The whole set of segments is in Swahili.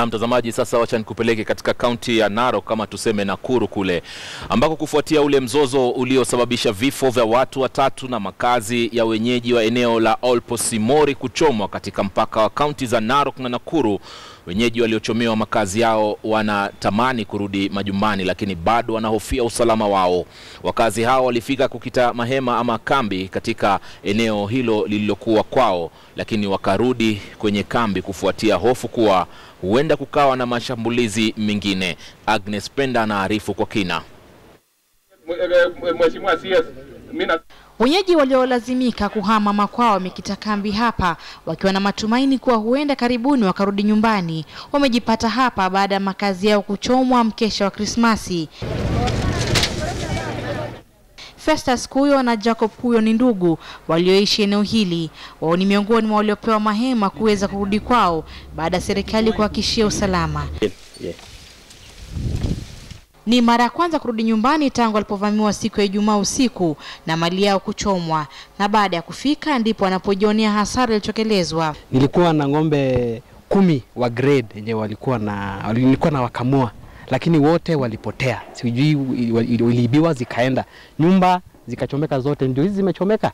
Na mtazamaji, sasa wacha nikupeleke katika kaunti ya Narok kama tuseme Nakuru kule ambako kufuatia ule mzozo uliosababisha vifo vya watu watatu na makazi ya wenyeji wa eneo la Olposimori kuchomwa katika mpaka wa kaunti za Narok na Nakuru, wenyeji waliochomewa makazi yao wanatamani kurudi majumbani, lakini bado wanahofia usalama wao. Wakazi hao walifika kukita mahema ama kambi katika eneo hilo lililokuwa kwao, lakini wakarudi kwenye kambi kufuatia hofu kuwa huenda kukawa na mashambulizi mengine. Agnes Penda anaarifu kwa kina. Eh, eh, mheshimiwa CS, Wenyeji waliolazimika kuhama makwao wamekita kambi hapa wakiwa na matumaini kuwa huenda karibuni wakarudi nyumbani. Wamejipata hapa baada ya makazi yao kuchomwa mkesha wa Krismasi. Festus Kuyo na Jacob Kuyo ni ndugu walioishi eneo hili. Wao ni miongoni mwa waliopewa mahema kuweza kurudi kwao baada ya serikali kuhakishia usalama. Yeah, yeah. Ni mara ya kwanza kurudi nyumbani tangu walipovamiwa siku ya Ijumaa usiku na mali yao kuchomwa, na baada ya kufika ndipo wanapojionea hasara ilichokelezwa. Nilikuwa na ng'ombe kumi wa grade yenye walikuwa na walikuwa na wakamua lakini wote walipotea, sijui waliibiwa, zikaenda nyumba zikachomeka zote, ndio hizi zimechomeka.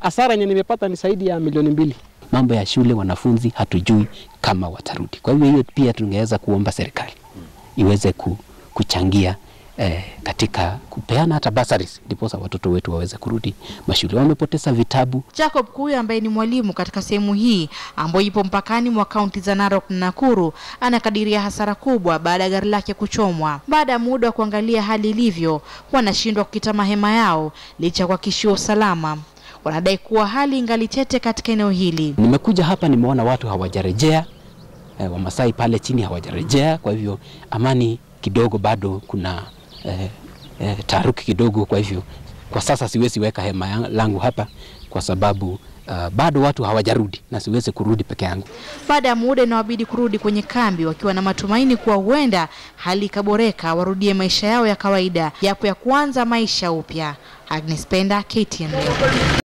Hasara yenye nimepata ni zaidi ya milioni mbili. Mambo ya shule, wanafunzi hatujui kama watarudi. Kwa hivyo hiyo pia tungeweza kuomba serikali iweze kuchangia eh, katika kupeana hata bursaries ndiposa watoto wetu waweze kurudi mashule. Wamepoteza vitabu. Jacob Kuyu ambaye ni mwalimu katika sehemu hii ambayo ipo mpakani mwa kaunti za Narok na Nakuru anakadiria hasara kubwa baada ya gari lake kuchomwa. Baada ya muda wa kuangalia hali ilivyo, wanashindwa kukita mahema yao licha ya kuhakikishiwa usalama. Wanadai kuwa hali ingali tete katika eneo hili. Nimekuja hapa, nimeona watu hawajarejea, eh, Wamasai pale chini hawajarejea, kwa hivyo amani kidogo bado kuna eh, eh, taharuki kidogo. Kwa hivyo kwa sasa siwezi weka hema langu hapa kwa sababu Uh, bado watu hawajarudi na siwezi kurudi peke yangu. Baada ya muda inawabidi kurudi kwenye kambi wakiwa na matumaini kuwa huenda hali ikaboreka, warudie maisha yao ya kawaida, yapo ya kuanza maisha upya. Agnes Penda, KTN.